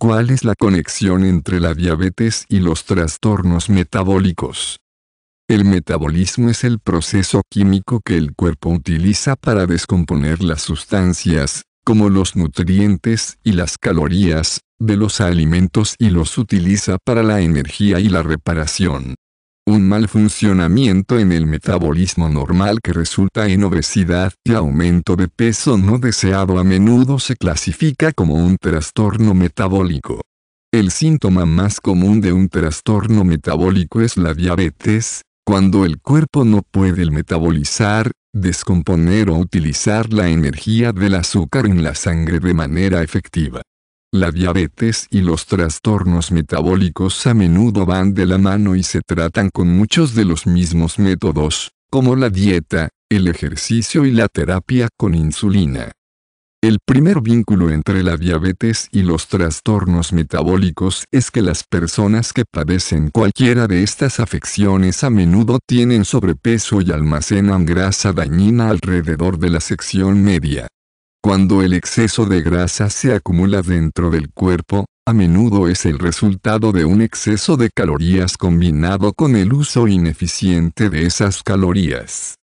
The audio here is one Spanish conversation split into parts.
¿Cuál es la conexión entre la diabetes y los trastornos metabólicos? El metabolismo es el proceso químico que el cuerpo utiliza para descomponer las sustancias, como los nutrientes y las calorías, de los alimentos y los utiliza para la energía y la reparación un mal funcionamiento en el metabolismo normal que resulta en obesidad y aumento de peso no deseado a menudo se clasifica como un trastorno metabólico. El síntoma más común de un trastorno metabólico es la diabetes, cuando el cuerpo no puede metabolizar, descomponer o utilizar la energía del azúcar en la sangre de manera efectiva. La diabetes y los trastornos metabólicos a menudo van de la mano y se tratan con muchos de los mismos métodos, como la dieta, el ejercicio y la terapia con insulina. El primer vínculo entre la diabetes y los trastornos metabólicos es que las personas que padecen cualquiera de estas afecciones a menudo tienen sobrepeso y almacenan grasa dañina alrededor de la sección media. Cuando el exceso de grasa se acumula dentro del cuerpo, a menudo es el resultado de un exceso de calorías combinado con el uso ineficiente de esas calorías.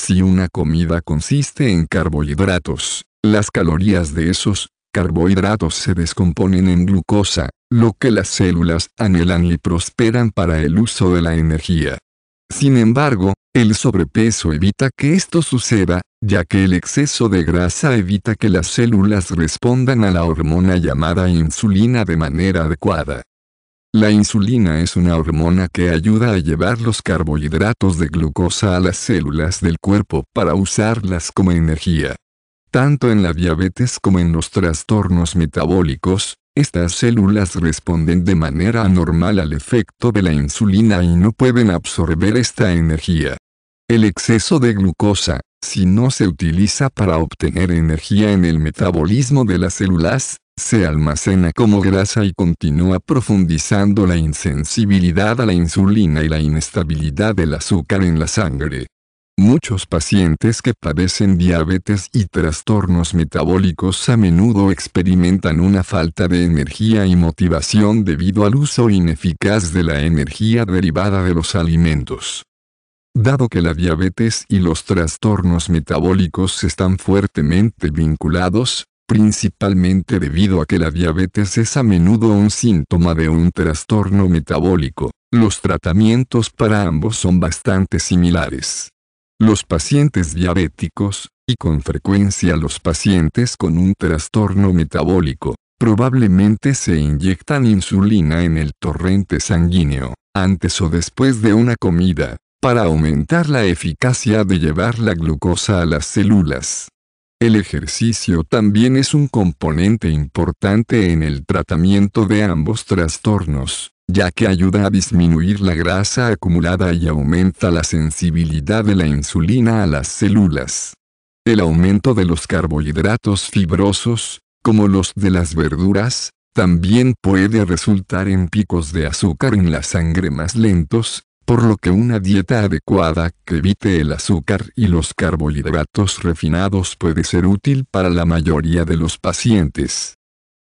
Si una comida consiste en carbohidratos, las calorías de esos carbohidratos se descomponen en glucosa, lo que las células anhelan y prosperan para el uso de la energía. Sin embargo, el sobrepeso evita que esto suceda, ya que el exceso de grasa evita que las células respondan a la hormona llamada insulina de manera adecuada. La insulina es una hormona que ayuda a llevar los carbohidratos de glucosa a las células del cuerpo para usarlas como energía. Tanto en la diabetes como en los trastornos metabólicos, estas células responden de manera anormal al efecto de la insulina y no pueden absorber esta energía. El exceso de glucosa, si no se utiliza para obtener energía en el metabolismo de las células, se almacena como grasa y continúa profundizando la insensibilidad a la insulina y la inestabilidad del azúcar en la sangre. Muchos pacientes que padecen diabetes y trastornos metabólicos a menudo experimentan una falta de energía y motivación debido al uso ineficaz de la energía derivada de los alimentos. Dado que la diabetes y los trastornos metabólicos están fuertemente vinculados, principalmente debido a que la diabetes es a menudo un síntoma de un trastorno metabólico, los tratamientos para ambos son bastante similares los pacientes diabéticos, y con frecuencia los pacientes con un trastorno metabólico, probablemente se inyectan insulina en el torrente sanguíneo, antes o después de una comida, para aumentar la eficacia de llevar la glucosa a las células. El ejercicio también es un componente importante en el tratamiento de ambos trastornos ya que ayuda a disminuir la grasa acumulada y aumenta la sensibilidad de la insulina a las células. El aumento de los carbohidratos fibrosos, como los de las verduras, también puede resultar en picos de azúcar en la sangre más lentos, por lo que una dieta adecuada que evite el azúcar y los carbohidratos refinados puede ser útil para la mayoría de los pacientes.